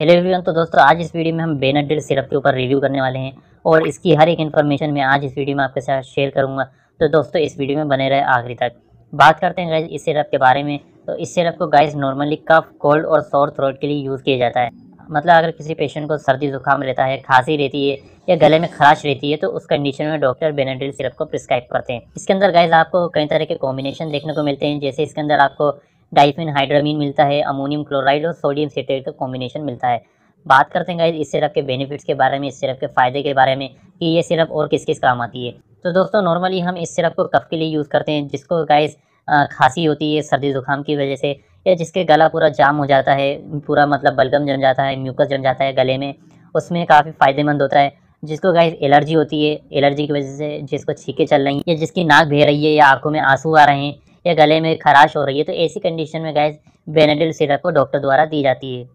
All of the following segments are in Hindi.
हेलो एवरीवन तो दोस्तों आज इस वीडियो में हम बेनट सिरप के ऊपर रिव्यू करने वाले हैं और इसकी हर एक इन्फॉर्मेशन मैं आज इस वीडियो में आपके साथ शेयर करूंगा तो दोस्तों इस वीडियो में बने रहे आखिरी तक बात करते हैं गाइज इस सिरप के बारे में तो इस सिरप को गाइज नॉर्मली कफ कोल्ड और सौर थ्रोट के लिए यूज़ किया जाता है मतलब अगर किसी पेशेंट को सर्दी जुकाम रहता है खांसी रहती है या गले में खराश रहती है तो उस कंडीशन में डॉक्टर बेनाडिल सिरप को प्रिस्क्राइब करते हैं इसके अंदर गाइज आपको कई तरह के कॉम्बिनेशन देखने को मिलते हैं जैसे इसके अंदर आपको डाइफिन हाइड्रामीन मिलता है अमोनियम क्लोराइड और सोडियम सीटेट का कॉम्बिनेशन मिलता है बात करते हैं गाइज इस सिरप के बेनिफिट्स के बारे में इस सिरप के फ़ायदे के बारे में कि ये सिरप और किस किस काम आती है तो दोस्तों नॉर्मली हम इस सिरप को कफ के लिए यूज़ करते हैं जिसको गाइज खांसी होती है सर्दी ज़ुकाम की वजह से या जिसके गला पूरा जाम हो जाता है पूरा मतलब बलगम जम जाता है म्यूकस जम जाता है गले में उसमें काफ़ी फ़ायदेमंद होता है जिसको गाइज एलर्जी होती है एलर्जी की वजह से जिसको छीके चल रही है या जिसकी नाक बह रही है या आंखों में आंसू आ रहे हैं या गले में खराश हो रही है तो ऐसी कंडीशन में गैस बेनाडिल सिरप को डॉक्टर द्वारा दी जाती है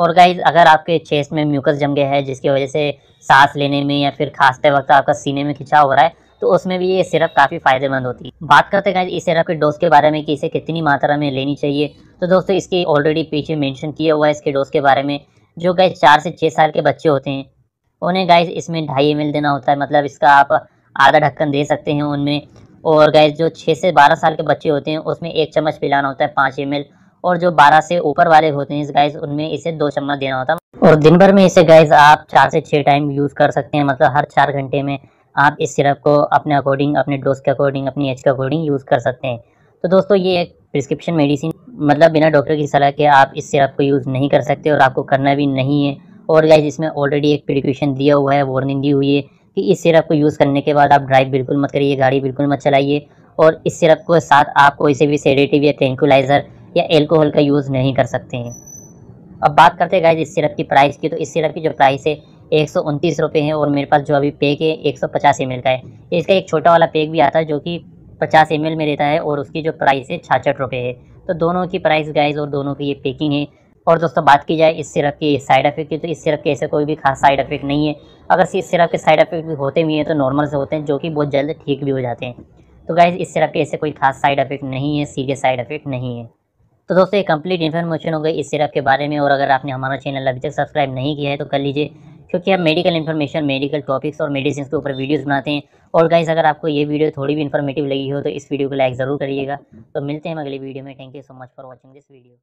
और गाइज अगर आपके चेस्ट में म्यूकस जम गया है जिसकी वजह से सांस लेने में या फिर खांसते वक्त आपका सीने में खिंचाव हो रहा है तो उसमें भी ये सिरप काफ़ी फ़ायदेमंद होती है बात करते हैं इस सिरप के डोज के बारे में कि इसे कितनी मात्रा में लेनी चाहिए तो दोस्तों इसके ऑलरेडी पीछे मेंशन किया हुआ है इसके डोज के बारे में जो गाय चार से छः साल के बच्चे होते हैं उन्हें गाय इसमें ढाई एम देना होता है मतलब इसका आप आधा ढक्कन दे सकते हैं उनमें और गैस जो छः से बारह साल के बच्चे होते हैं उसमें एक चम्मच पिलाना होता है पाँच एम और जो बारह से ऊपर वाले होते हैं इस गैस उनमें इसे दो चम्मच देना होता है और दिन भर में इसे गैस आप चार से छः टाइम यूज़ कर सकते हैं मतलब हर चार घंटे में आप इस सिरप को अपने अकॉर्डिंग अपने डोज के अकॉर्डिंग अपनी एज के अकॉर्डिंग यूज़ कर सकते हैं तो दोस्तों ये एक प्रिस्क्रिप्शन मेडिसिन मतलब बिना डॉक्टर की सलाह के आप इस सिरप को यूज़ नहीं कर सकते और आपको करना भी नहीं है और गैस इसमें ऑलरेडी एक प्रिक्यूशन दिया हुआ है वार्निंग दी हुई है कि इस सिरप को यूज़ करने के बाद आप ड्राइव बिल्कुल मत करिए गाड़ी बिल्कुल मत चलाइए और इस सिरप के साथ आप कोई से भी सेडेटिव या ट्रेंकुलाइज़र या एल्कोहल का यूज़ नहीं कर सकते हैं अब बात करते हैं गाइज इस सिरप की प्राइस की तो इस सिरप की जो प्राइस है एक सौ उनतीस रुपये है और मेरे पास जो अभी पैक है एक सौ पचास एम का है इसका एक छोटा वाला पैक भी आता है जो कि पचास एम में रहता है और उसकी जो प्राइस है छाछठ रुपये है तो दोनों की प्राइस गाइज और दोनों की ये पैकिंग है और दोस्तों बात की जाए इस सिरप की साइड इफेक्ट की तो इस सिरप के ऐसे कोई भी खास साइड इफेक्ट नहीं है अगर इस सिरप के साइड इफेक्ट भी होते भी हैं तो नॉर्मल से होते हैं जो कि बहुत जल्द ठीक भी हो जाते हैं तो गाइज इस सिरप के ऐसे कोई खास साइड इफेक्ट नहीं है सीरियस साइड इफेक्ट नहीं है तो दोस्तों ये कंप्लीट इन्फॉर्मेशन हो गई इस सिरप के बारे में और अगर आपने हमारा चैनल अभी तक सब्सक्राइब नहीं किया है तो कर लीजिए क्योंकि हम मेडिकल इन्फॉर्मेशन मेडिकल टॉपिक्स और मेडिसिन के ऊपर वीडियोस बनाते हैं और गाइज अगर आपको ये वीडियो थोड़ी भी इन्फॉर्मेटिव लगी हो तो इस वीडियो को लाइक ज़रूर करिएगा तो मिलते हैं अगली वीडियो में thank you so much for watching this video